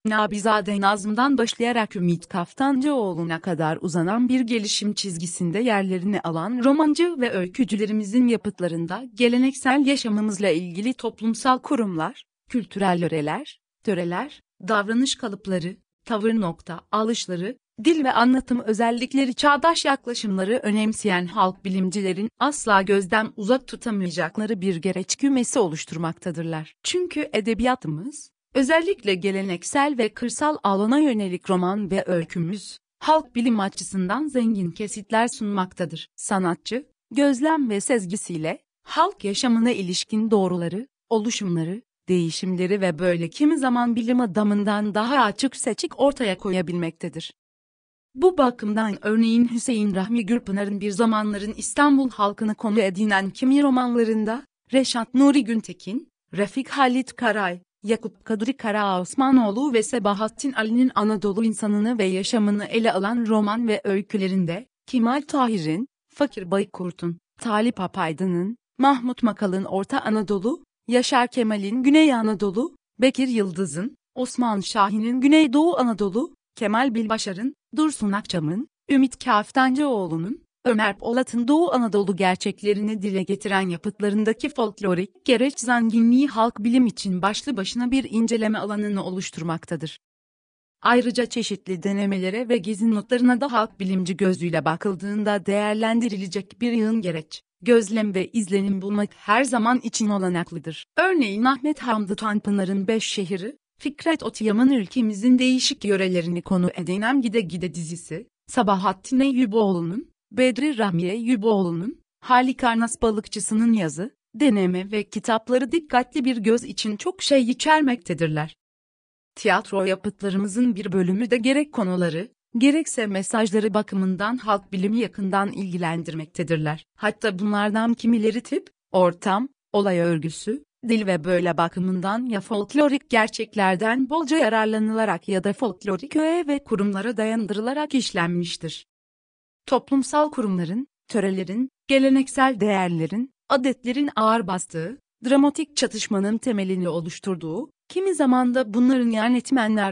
Speaker 1: Nabizade Nazım'dan başlayarak Ümit Kaftancıoğlu'na kadar uzanan bir gelişim çizgisinde yerlerini alan romancı ve öykücülerimizin yapıtlarında geleneksel yaşamımızla ilgili toplumsal kurumlar, kültürel öreler, töreler, davranış kalıpları, tavır nokta alışları, dil ve anlatım özellikleri çağdaş yaklaşımları önemseyen halk bilimcilerin asla gözden uzak tutamayacakları bir gereç kümesi oluşturmaktadırlar. Çünkü edebiyatımız, özellikle geleneksel ve kırsal alana yönelik roman ve öykümüz, halk bilim açısından zengin kesitler sunmaktadır. Sanatçı, gözlem ve sezgisiyle, halk yaşamına ilişkin doğruları, oluşumları, değişimleri ve böyle kimi zaman bilim adamından daha açık seçik ortaya koyabilmektedir. Bu bakımdan örneğin Hüseyin Rahmi Gürpınar'ın bir zamanların İstanbul halkını konu edinen kimi romanlarında, Reşat Nuri Güntekin, Refik Halit Karay, Yakup Kadri Kara Osmanoğlu ve Sebahattin Ali'nin Anadolu insanını ve yaşamını ele alan roman ve öykülerinde, Kemal Tahir'in, Fakir Baykurt'un, Talip Apaydın'ın, Mahmut Makal'ın Orta Anadolu, Yaşar Kemal'in Güney Anadolu, Bekir Yıldız'ın, Osman Şahin'in Güneydoğu Anadolu, Kemal Bilbaşar'ın, Dursun Akçam'ın, Ümit Kaftancıoğlu'nun, Ömer Polat'ın Doğu Anadolu gerçeklerini dile getiren yapıtlarındaki folklorik gereç zenginliği halk bilim için başlı başına bir inceleme alanını oluşturmaktadır. Ayrıca çeşitli denemelere ve gezi notlarına da halk bilimci gözüyle bakıldığında değerlendirilecek bir yığın gereç, gözlem ve izlenim bulmak her zaman için olanaklıdır. Örneğin Ahmet Hamdi Tanpınar'ın Beş Şehri, Fikret Otiyam'ın ülkemizin değişik yörelerini konu edinen Gide Gide dizisi, Sabahattin Eyyuboğlu'nun, Bedri Rahmi Eyyuboğlu'nun, Halikarnas Balıkçısı'nın yazı, deneme ve kitapları dikkatli bir göz için çok şey içermektedirler. Tiyatro yapıtlarımızın bir bölümü de gerek konuları, gerekse mesajları bakımından halk bilimi yakından ilgilendirmektedirler. Hatta bunlardan kimileri tip, ortam, olay örgüsü, dil ve böyle bakımından ya folklorik gerçeklerden bolca yararlanılarak ya da folklorik öğe ve kurumlara dayandırılarak işlenmiştir. Toplumsal kurumların, törelerin, geleneksel değerlerin, adetlerin ağır bastığı, dramatik çatışmanın temelini oluşturduğu, kimi zamanda bunların yan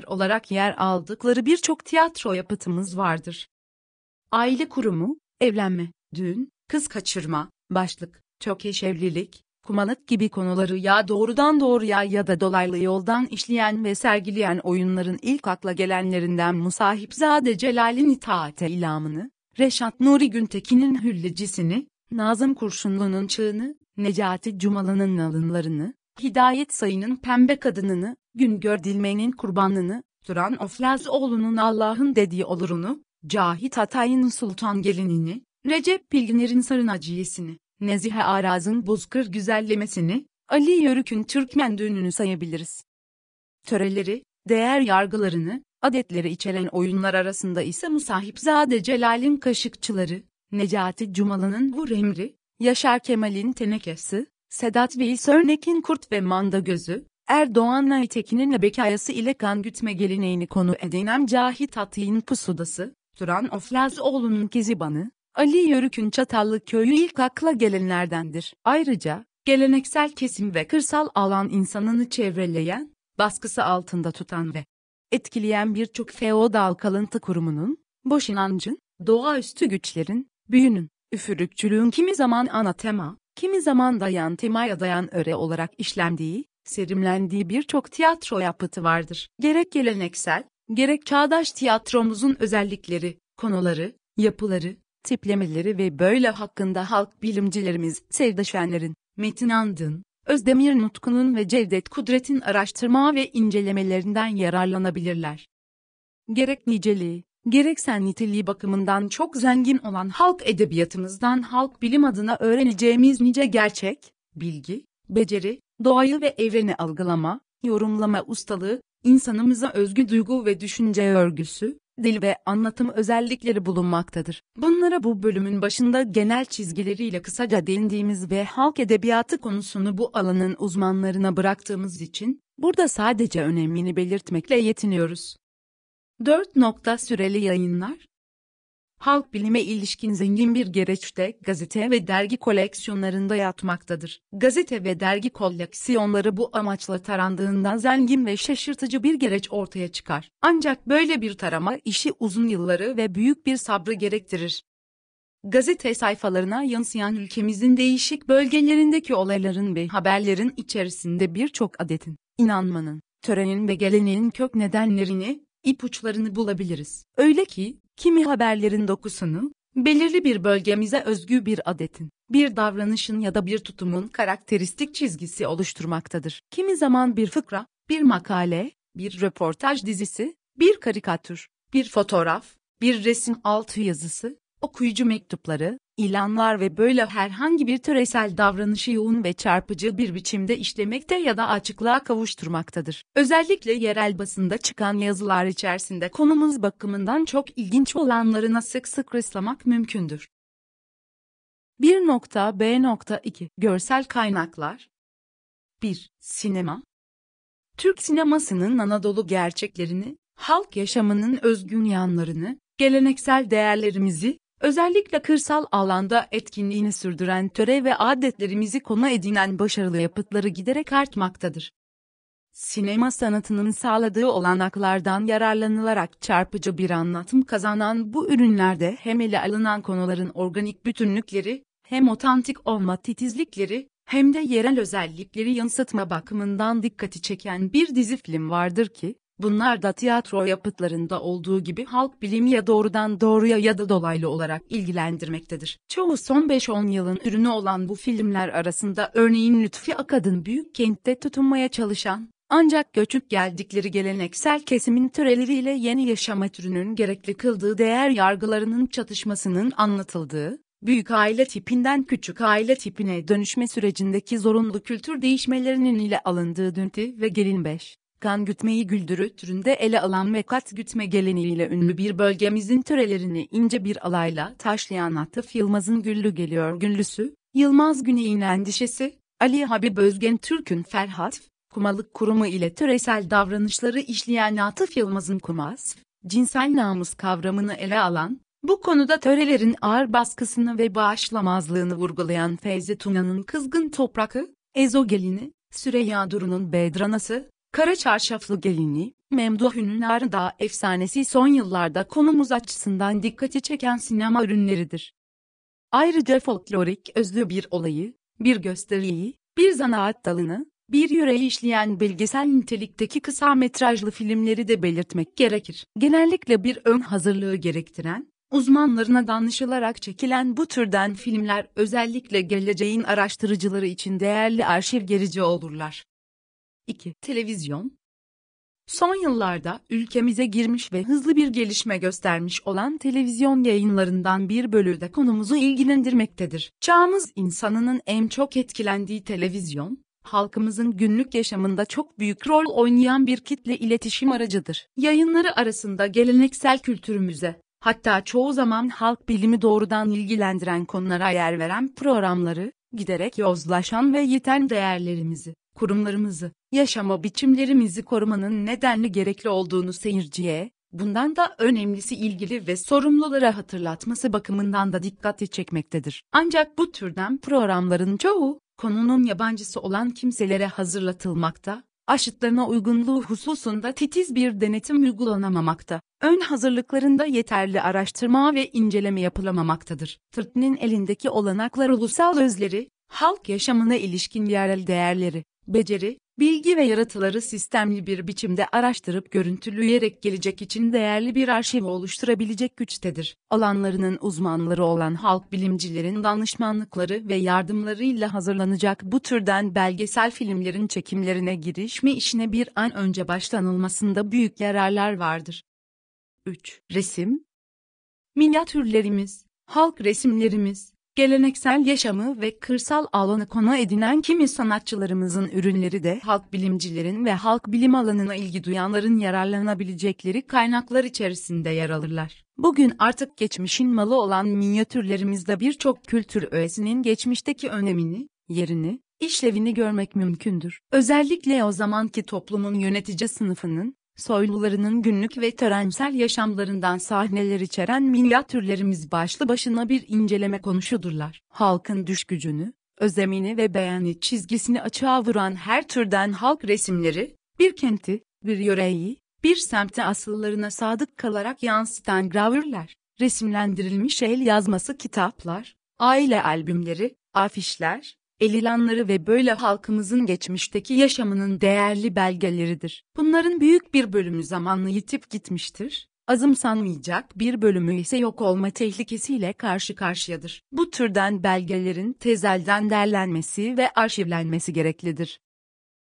Speaker 1: olarak yer aldıkları birçok tiyatro yapıtımız vardır. Aile kurumu, evlenme, düğün, kız kaçırma, başlık, çok eş evlilik, kumalık gibi konuları ya doğrudan doğruya ya da dolaylı yoldan işleyen ve sergileyen oyunların ilk akla gelenlerinden Musahipzade Celal'in itaate ilamını, Reşat Nuri Güntekin'in hüllecisini, Nazım Kurşunlu'nun çığını, Necati Cumalı'nın nalınlarını, Hidayet Sayı'nın pembe kadınını, Güngör Dilmen'in kurbanını, Turan Oflazoğlu'nun Allah'ın dediği olurunu, Cahit Atayın Sultan gelinini, Recep Bilginer'in sarın aciyesini, Nezihe Araz'ın Bozkır güzellemesini, Ali Yörük'ün Türkmen düğününü sayabiliriz. Töreleri, değer yargılarını, adetleri içeren oyunlar arasında ise Musahipzade Celal'in Kaşıkçıları, Necati Cumalı'nın Vur Emri, Yaşar Kemal'in Tenekesi, Sedat Veys Örnek'in Kurt ve Manda Gözü, Erdoğan Aytekin'in Bekayası ile kan gütme gelineğini konu edinem Cahit Atı'nın Pusudası, Turan Oflazoğlu'nun Kezibanı, Ali Yörük'ün Çatallı köyü ilk akla gelenlerdendir. Ayrıca, geleneksel kesim ve kırsal alan insanını çevreleyen, baskısı altında tutan ve etkileyen birçok feodal kalıntı kurumunun, boş inancın, doğaüstü güçlerin, büyünün, üfürükçülüğün kimi zaman anatema, kimi zaman dayan tema ya dayan öre olarak işlendiği, serimlendiği birçok tiyatro yapıtı vardır. Gerek geleneksel, gerek çağdaş tiyatromuzun özellikleri, konuları, yapıları, tiplemeleri ve böyle hakkında halk bilimcilerimiz Sevda Şenler'in, Metin Andın, Özdemir Nutku'nun ve Cevdet Kudret'in araştırma ve incelemelerinden yararlanabilirler. Gerek niceliği, gerekse niteliği bakımından çok zengin olan halk edebiyatımızdan halk bilim adına öğreneceğimiz nice gerçek, bilgi, beceri, doğayı ve evreni algılama, yorumlama ustalığı, insanımıza özgü duygu ve düşünce örgüsü, dil ve anlatım özellikleri bulunmaktadır. Bunlara bu bölümün başında genel çizgileriyle kısaca değindiğimiz ve halk edebiyatı konusunu bu alanın uzmanlarına bıraktığımız için burada sadece önemini belirtmekle yetiniyoruz. 4. süreli yayınlar halk bilime ilişkin zengin bir de gazete ve dergi koleksiyonlarında yatmaktadır. Gazete ve dergi koleksiyonları bu amaçla tarandığından zengin ve şaşırtıcı bir gereç ortaya çıkar. Ancak böyle bir tarama işi uzun yılları ve büyük bir sabrı gerektirir. Gazete sayfalarına yansıyan ülkemizin değişik bölgelerindeki olayların ve haberlerin içerisinde birçok adetin, inanmanın, törenin ve geleneğin kök nedenlerini, ipuçlarını bulabiliriz. Öyle ki, Kimi haberlerin dokusunu, belirli bir bölgemize özgü bir adetin, bir davranışın ya da bir tutumun karakteristik çizgisi oluşturmaktadır. Kimi zaman bir fıkra, bir makale, bir röportaj dizisi, bir karikatür, bir fotoğraf, bir resim altı yazısı, okuyucu mektupları, ilanlar ve böyle herhangi bir töresel davranışı yoğun ve çarpıcı bir biçimde işlemekte ya da açıklığa kavuşturmaktadır. Özellikle yerel basında çıkan yazılar içerisinde konumuz bakımından çok ilginç olanlarına sık sık rastlamak mümkündür. 1.B.2 Görsel Kaynaklar 1. Sinema Türk sinemasının Anadolu gerçeklerini, halk yaşamının özgün yanlarını, geleneksel değerlerimizi, Özellikle kırsal alanda etkinliğini sürdüren töre ve adetlerimizi konu edinen başarılı yapıtları giderek artmaktadır. Sinema sanatının sağladığı olanaklardan yararlanılarak çarpıcı bir anlatım kazanan bu ürünlerde hem ele alınan konuların organik bütünlükleri, hem otantik olma titizlikleri, hem de yerel özellikleri yansıtma bakımından dikkati çeken bir dizi film vardır ki, Bunlar da tiyatro yapıtlarında olduğu gibi halk bilimi ya doğrudan doğruya ya da dolaylı olarak ilgilendirmektedir. Çoğu son 5-10 yılın ürünü olan bu filmler arasında örneğin Lütfi Akad'ın büyük kentte tutunmaya çalışan, ancak göçüp geldikleri geleneksel kesimin töreleriyle yeni yaşama türünün gerekli kıldığı değer yargılarının çatışmasının anlatıldığı, büyük aile tipinden küçük aile tipine dönüşme sürecindeki zorunlu kültür değişmelerinin ile alındığı dünti ve gelin 5 kan gütmeyi güldürü türünde ele alan ve kat gütme geleneğiyle ünlü bir bölgemizin törelerini ince bir alayla taşlayan Atıf Yılmaz'ın güllü geliyor güllüsü, Yılmaz Güney'in endişesi, Ali Habib Özgen Türk'ün Ferhat, Kumalık Kurumu ile töresel davranışları işleyen Atıf Yılmaz'ın kumaz, cinsel namus kavramını ele alan, bu konuda törelerin ağır baskısını ve bağışlamazlığını vurgulayan Feyze Tuna'nın Kızgın Toprakı, Ezogelini, Süreyya Duru'nun Bedranası, Kara Çarşaflı Gelini, Memduhünün Ünlüler Dağ efsanesi son yıllarda konumuz açısından dikkati çeken sinema ürünleridir. Ayrıca folklorik özlü bir olayı, bir gösteriyi, bir zanaat dalını, bir yüreği işleyen belgesel nitelikteki kısa metrajlı filmleri de belirtmek gerekir. Genellikle bir ön hazırlığı gerektiren, uzmanlarına danışılarak çekilen bu türden filmler özellikle geleceğin araştırıcıları için değerli arşiv gerici olurlar. 2. Televizyon Son yıllarda ülkemize girmiş ve hızlı bir gelişme göstermiş olan televizyon yayınlarından bir bölüğü de konumuzu ilgilendirmektedir. Çağımız insanının en çok etkilendiği televizyon, halkımızın günlük yaşamında çok büyük rol oynayan bir kitle iletişim aracıdır. Yayınları arasında geleneksel kültürümüze, hatta çoğu zaman halk bilimi doğrudan ilgilendiren konulara yer veren programları, giderek yozlaşan ve yiten değerlerimizi, kurumlarımızı, yaşama biçimlerimizi korumanın nedenli gerekli olduğunu seyirciye, bundan da önemlisi ilgili ve sorumlulara hatırlatması bakımından da dikkati çekmektedir. Ancak bu türden programların çoğu, konunun yabancısı olan kimselere hazırlatılmakta, aşıtlarına uygunluğu hususunda titiz bir denetim uygulanamamakta, ön hazırlıklarında yeterli araştırma ve inceleme yapılamamaktadır. Tırt'nin elindeki olanaklar ulusal özleri, halk yaşamına ilişkin yerel değerleri, beceri, bilgi ve yaratıları sistemli bir biçimde araştırıp görüntüleyerek gelecek için değerli bir arşiv oluşturabilecek güçtedir. Alanlarının uzmanları olan halk bilimcilerin danışmanlıkları ve yardımlarıyla hazırlanacak bu türden belgesel filmlerin çekimlerine girişme işine bir an önce başlanılmasında büyük yararlar vardır. 3. Resim Minyatürlerimiz, halk resimlerimiz, geleneksel yaşamı ve kırsal alanı konu edinen kimi sanatçılarımızın ürünleri de halk bilimcilerin ve halk bilim alanına ilgi duyanların yararlanabilecekleri kaynaklar içerisinde yer alırlar. Bugün artık geçmişin malı olan minyatürlerimizde birçok kültür öğesinin geçmişteki önemini, yerini, işlevini görmek mümkündür. Özellikle o zamanki toplumun yönetici sınıfının, soylularının günlük ve törensel yaşamlarından sahneler içeren minyatürlerimiz başlı başına bir inceleme konuşudurlar. Halkın düş gücünü, özemini ve beğeni çizgisini açığa vuran her türden halk resimleri, bir kenti, bir yöreyi, bir semti asıllarına sadık kalarak yansıtan gravürler, resimlendirilmiş el yazması kitaplar, aile albümleri, afişler, elilanları ve böyle halkımızın geçmişteki yaşamının değerli belgeleridir. Bunların büyük bir bölümü zamanla yitip gitmiştir, azımsanmayacak bir bölümü ise yok olma tehlikesiyle karşı karşıyadır. Bu türden belgelerin tezelden derlenmesi ve arşivlenmesi gereklidir.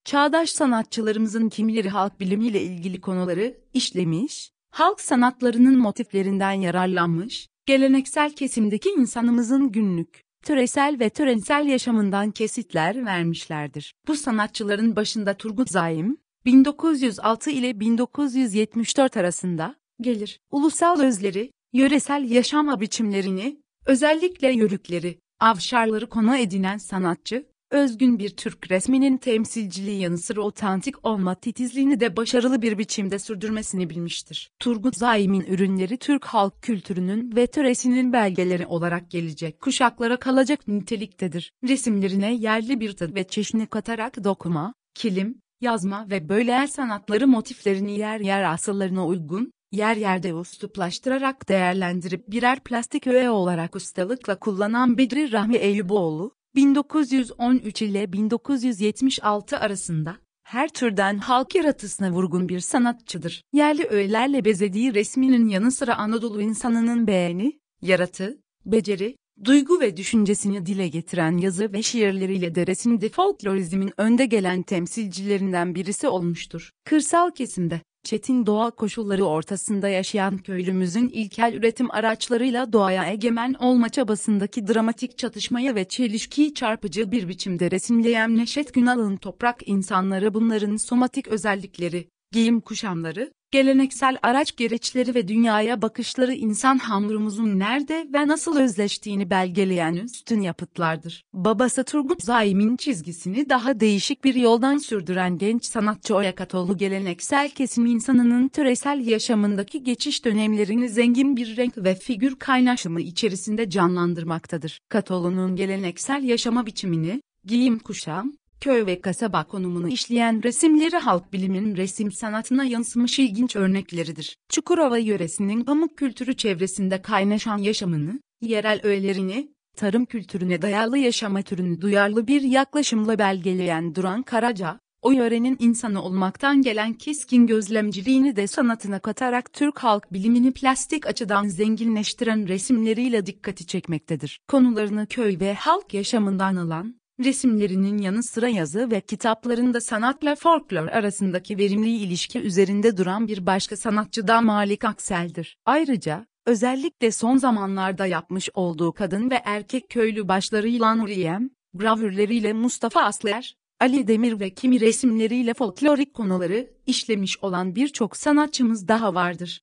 Speaker 1: Çağdaş sanatçılarımızın kimileri halk bilimiyle ilgili konuları işlemiş, halk sanatlarının motiflerinden yararlanmış, geleneksel kesimdeki insanımızın günlük töresel ve törensel yaşamından kesitler vermişlerdir. Bu sanatçıların başında Turgut Zaim, 1906 ile 1974 arasında gelir. Ulusal özleri, yöresel yaşama biçimlerini, özellikle yörükleri, avşarları konu edinen sanatçı, özgün bir Türk resminin temsilciliği yanı sıra otantik olma titizliğini de başarılı bir biçimde sürdürmesini bilmiştir. Turgut Zaim'in ürünleri Türk halk kültürünün ve töresinin belgeleri olarak gelecek kuşaklara kalacak niteliktedir. Resimlerine yerli bir tadı ve çeşni katarak dokuma, kilim, yazma ve böyle el sanatları motiflerini yer yer asıllarına uygun, yer yerde ustuplaştırarak değerlendirip birer plastik öğe olarak ustalıkla kullanan Bedri Rahmi Eyüboğlu, 1913 ile 1976 arasında her türden halk yaratısına vurgun bir sanatçıdır. Yerli öğelerle bezediği resminin yanı sıra Anadolu insanının beğeni, yaratı, beceri, duygu ve düşüncesini dile getiren yazı ve şiirleriyle de resimde folklorizmin önde gelen temsilcilerinden birisi olmuştur. Kırsal kesimde çetin doğa koşulları ortasında yaşayan köylümüzün ilkel üretim araçlarıyla doğaya egemen olma çabasındaki dramatik çatışmaya ve çelişkiyi çarpıcı bir biçimde resimleyen Neşet Günal'ın Toprak İnsanları bunların somatik özellikleri, giyim kuşamları, geleneksel araç gereçleri ve dünyaya bakışları insan hamurumuzun nerede ve nasıl özleştiğini belgeleyen üstün yapıtlardır. Babası Turgut Zaim'in çizgisini daha değişik bir yoldan sürdüren genç sanatçı Oyakatoğlu geleneksel kesim insanının türesel yaşamındaki geçiş dönemlerini zengin bir renk ve figür kaynaşımı içerisinde canlandırmaktadır. Katolu'nun geleneksel yaşama biçimini, giyim kuşam, köy ve kasaba konumunu işleyen resimleri halk biliminin resim sanatına yansımış ilginç örnekleridir. Çukurova yöresinin pamuk kültürü çevresinde kaynaşan yaşamını, yerel öğelerini, tarım kültürüne dayalı yaşama türünü duyarlı bir yaklaşımla belgeleyen Duran Karaca, o yörenin insanı olmaktan gelen keskin gözlemciliğini de sanatına katarak Türk halk bilimini plastik açıdan zenginleştiren resimleriyle dikkati çekmektedir. Konularını köy ve halk yaşamından alan, Resimlerinin yanı sıra yazı ve kitaplarında sanatla folklor arasındaki verimli ilişki üzerinde duran bir başka sanatçı da Malik Aksel'dir. Ayrıca, özellikle son zamanlarda yapmış olduğu kadın ve erkek köylü başları başlarıyla Nuriyem, gravürleriyle Mustafa Asler, Ali Demir ve kimi resimleriyle folklorik konuları işlemiş olan birçok sanatçımız daha vardır.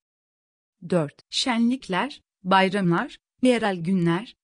Speaker 1: 4. Şenlikler, bayramlar, yerel günler.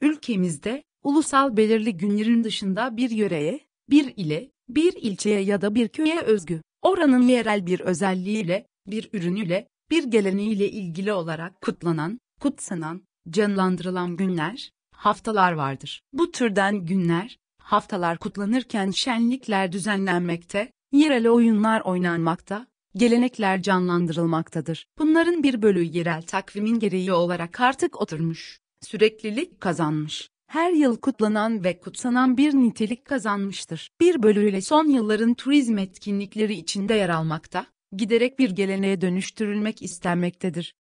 Speaker 1: Ülkemizde ulusal belirli günlerin dışında bir yöreye, bir ile, bir ilçeye ya da bir köye özgü, oranın yerel bir özelliğiyle, bir ürünüyle, bir geleneğiyle ilgili olarak kutlanan, kutsanan, canlandırılan günler, haftalar vardır. Bu türden günler, haftalar kutlanırken şenlikler düzenlenmekte, yerel oyunlar oynanmakta, gelenekler canlandırılmaktadır. Bunların bir bölüğü yerel takvimin gereği olarak artık oturmuş, süreklilik kazanmış her yıl kutlanan ve kutsanan bir nitelik kazanmıştır. Bir bölüyle son yılların turizm etkinlikleri içinde yer almakta, giderek bir geleneğe dönüştürülmek istenmektedir.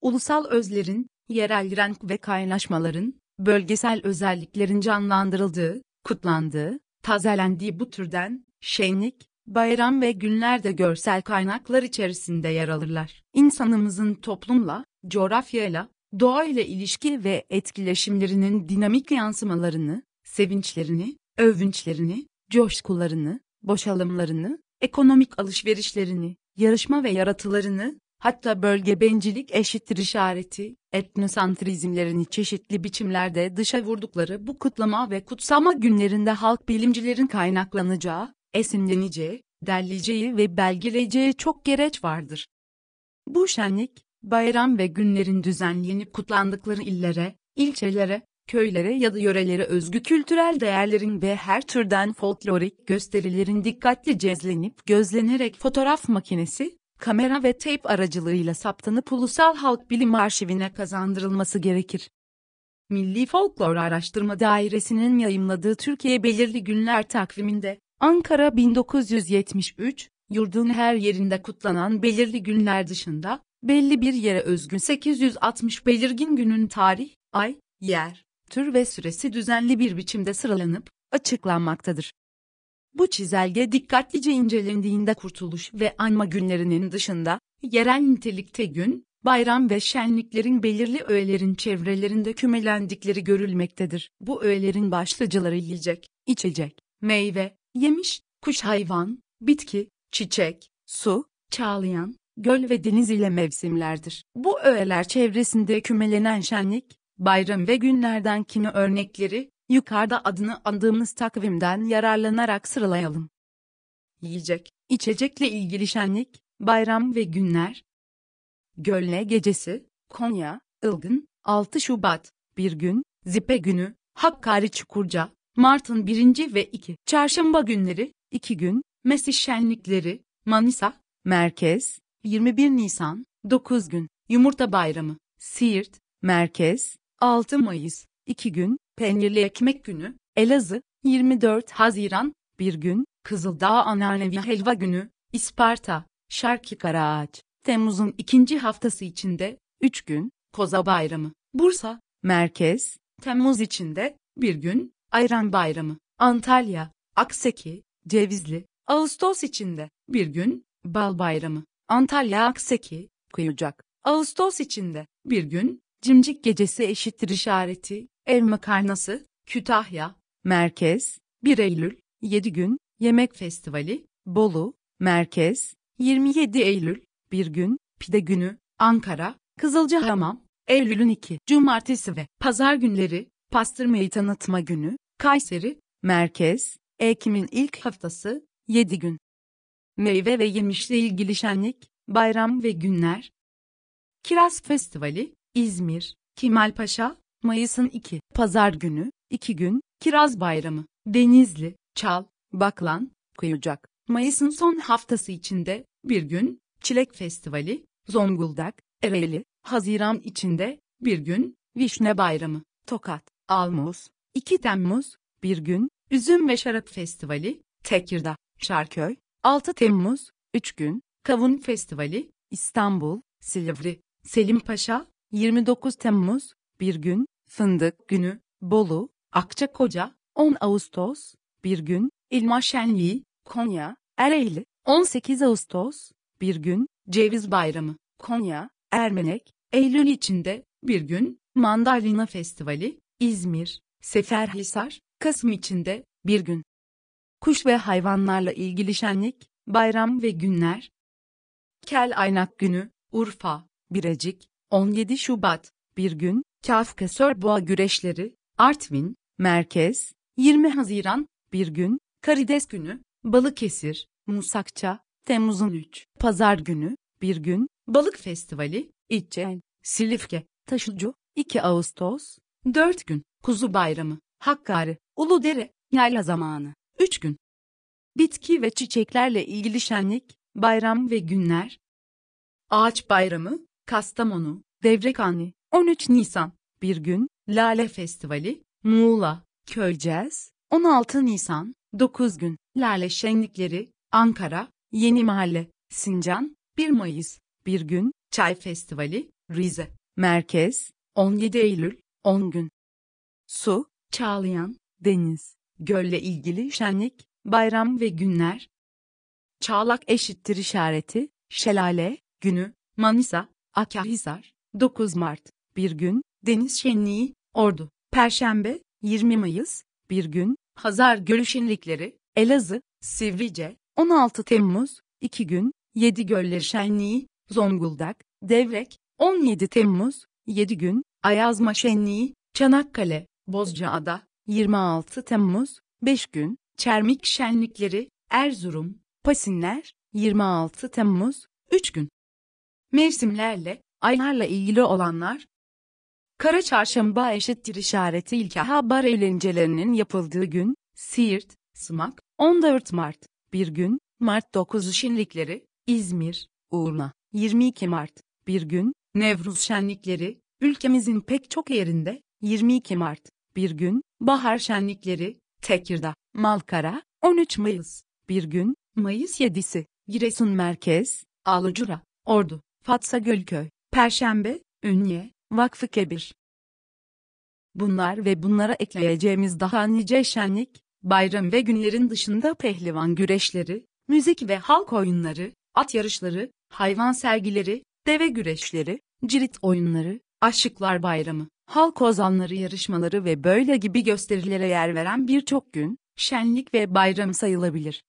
Speaker 1: Ulusal özlerin, yerel renk ve kaynaşmaların, bölgesel özelliklerin canlandırıldığı, kutlandığı, tazelendiği bu türden, şenlik, bayram ve günlerde görsel kaynaklar içerisinde yer alırlar. İnsanımızın toplumla, coğrafyayla, doğa ile ilişki ve etkileşimlerinin dinamik yansımalarını, sevinçlerini, övünçlerini, coşkularını, boşalımlarını, ekonomik alışverişlerini, yarışma ve yaratılarını, hatta bölge bencilik eşittir işareti, etnosantrizmlerini çeşitli biçimlerde dışa vurdukları bu kutlama ve kutsama günlerinde halk bilimcilerin kaynaklanacağı, esinleneceği, derleyeceği ve belgeleyeceği çok gereç vardır. Bu şenlik, bayram ve günlerin düzenlenip kutlandıkları illere, ilçelere, köylere ya da yörelere özgü kültürel değerlerin ve her türden folklorik gösterilerin dikkatli cezlenip gözlenerek fotoğraf makinesi, kamera ve teyp aracılığıyla saptanıp Ulusal Halk Bilim Arşivine kazandırılması gerekir. Milli Folklor Araştırma Dairesi'nin yayımladığı Türkiye Belirli Günler takviminde, Ankara 1973, yurdun her yerinde kutlanan belirli günler dışında, belli bir yere özgün 860 belirgin günün tarih, ay, yer, tür ve süresi düzenli bir biçimde sıralanıp açıklanmaktadır. Bu çizelge dikkatlice incelendiğinde kurtuluş ve anma günlerinin dışında, yerel nitelikte gün, bayram ve şenliklerin belirli öğelerin çevrelerinde kümelendikleri görülmektedir. Bu öğelerin başlıcaları yiyecek, içecek, meyve, yemiş, kuş hayvan, bitki, çiçek, su, çağlayan, göl ve deniz ile mevsimlerdir. Bu öğeler çevresinde kümelenen şenlik, bayram ve günlerden kimi örnekleri, yukarıda adını andığımız takvimden yararlanarak sıralayalım. Yiyecek, içecekle ilgili şenlik, bayram ve günler. Gölne gecesi, Konya, Ilgın, 6 Şubat, bir gün, Zipe günü, Hakkari Çukurca, Mart'ın 1. ve 2. Çarşamba günleri, 2 gün, Mesih şenlikleri, Manisa, Merkez, 21 Nisan, 9 gün, Yumurta Bayramı, Siirt, Merkez, 6 Mayıs, 2 gün, Peynirli Ekmek Günü, Elazığ, 24 Haziran, 1 gün, Kızıldağ Ananevi Helva Günü, İsparta, Şarkı Karaağaç, Temmuz'un ikinci haftası içinde, 3 gün, Koza Bayramı, Bursa, Merkez, Temmuz içinde, 1 gün, Ayran Bayramı, Antalya, Akseki, Cevizli, Ağustos içinde, 1 gün, Bal Bayramı, Antalya Akseki, Kuyucak, Ağustos içinde, bir gün, cimcik gecesi eşittir işareti, ev makarnası, Kütahya, merkez, 1 Eylül, 7 gün, yemek festivali, Bolu, merkez, 27 Eylül, bir gün, pide günü, Ankara, Kızılcahamam, Eylül'ün 2, cumartesi ve pazar günleri, pastırmayı tanıtma günü, Kayseri, merkez, Ekim'in ilk haftası, 7 gün. Meyve ve yemişle ilgili şenlik, bayram ve günler. Kiraz Festivali, İzmir, Kemalpaşa, Mayıs'ın 2. Pazar günü, 2 gün, Kiraz Bayramı, Denizli, Çal, Baklan, Kuyucak, Mayıs'ın son haftası içinde, 1 gün, Çilek Festivali, Zonguldak, Ereğli, Haziran içinde, 1 gün, Vişne Bayramı, Tokat, Almuz, 2 Temmuz, 1 gün, Üzüm ve Şarap Festivali, Tekirdağ, Şarköy, 6 Temmuz, 3 gün, Kavun Festivali, İstanbul, Silivri, Selimpaşa, 29 Temmuz, 1 gün, Fındık Günü, Bolu, Akçakoca, 10 Ağustos, 1 gün, İlma Şenliği, Konya, Ereğli, 18 Ağustos, 1 gün, Ceviz Bayramı, Konya, Ermenek, Eylül içinde, 1 gün, Mandalina Festivali, İzmir, Seferhisar, Kasım içinde, 1 gün, kuş ve hayvanlarla ilgili şenlik, bayram ve günler. Kel Aynak Günü, Urfa, Birecik, 17 Şubat, bir gün, Kafkasör Boğa Güreşleri, Artvin, Merkez, 20 Haziran, bir gün, Karides Günü, Balıkesir, Musakça, Temmuz'un 3, Pazar günü, bir gün, Balık Festivali, İççel, Silifke, Taşucu, 2 Ağustos, 4 gün, Kuzu Bayramı, Hakkari, Uludere, yayla zamanı. 3 gün. Bitki ve çiçeklerle ilgili şenlik, bayram ve günler. Ağaç Bayramı, Kastamonu, Devrekani, 13 Nisan, bir gün, Lale Festivali, Muğla, Kölcez, 16 Nisan, 9 gün, Lale Şenlikleri, Ankara, Yeni Mahalle, Sincan, 1 Mayıs, bir gün, Çay Festivali, Rize, Merkez, 17 Eylül, 10 gün. Su, Çağlayan, Deniz. Gölle ilgili şenlik, bayram ve günler. Çağlak eşittir işareti, şelale, günü, Manisa, Akahisar, 9 Mart, bir gün, deniz şenliği, ordu, perşembe, 20 Mayıs, bir gün, Hazar Gölü şenlikleri, Elazığ, Sivrice, 16 Temmuz, 2 gün, 7 göller Şenliği, Zonguldak, Devrek, 17 Temmuz, 7 gün, Ayazma Şenliği, Çanakkale, Bozcaada, 26 Temmuz, 5 gün, Çermik Şenlikleri, Erzurum, Pasinler, 26 Temmuz, 3 gün. Mevsimlerle, aylarla ilgili olanlar, Kara Çarşamba eşittir işareti ilk haber eğlencelerinin yapıldığı gün, Siirt, Smak, 14 Mart, 1 gün, Mart 9 şenlikleri, İzmir, Urna, 22 Mart, 1 gün, Nevruz şenlikleri, ülkemizin pek çok yerinde, 22 Mart, 1 gün, Bahar Şenlikleri, Tekirdağ, Malkara, 13 Mayıs, Bir Gün, Mayıs 7'si, Giresun Merkez, Alıcura, Ordu, Fatsa Gölköy, Perşembe, Ünye, Vakfı Kebir. Bunlar ve bunlara ekleyeceğimiz daha nice şenlik, bayram ve günlerin dışında pehlivan güreşleri, müzik ve halk oyunları, at yarışları, hayvan sergileri, deve güreşleri, cirit oyunları, aşıklar bayramı, halk ozanları yarışmaları ve böyle gibi gösterilere yer veren birçok gün, şenlik ve bayram sayılabilir.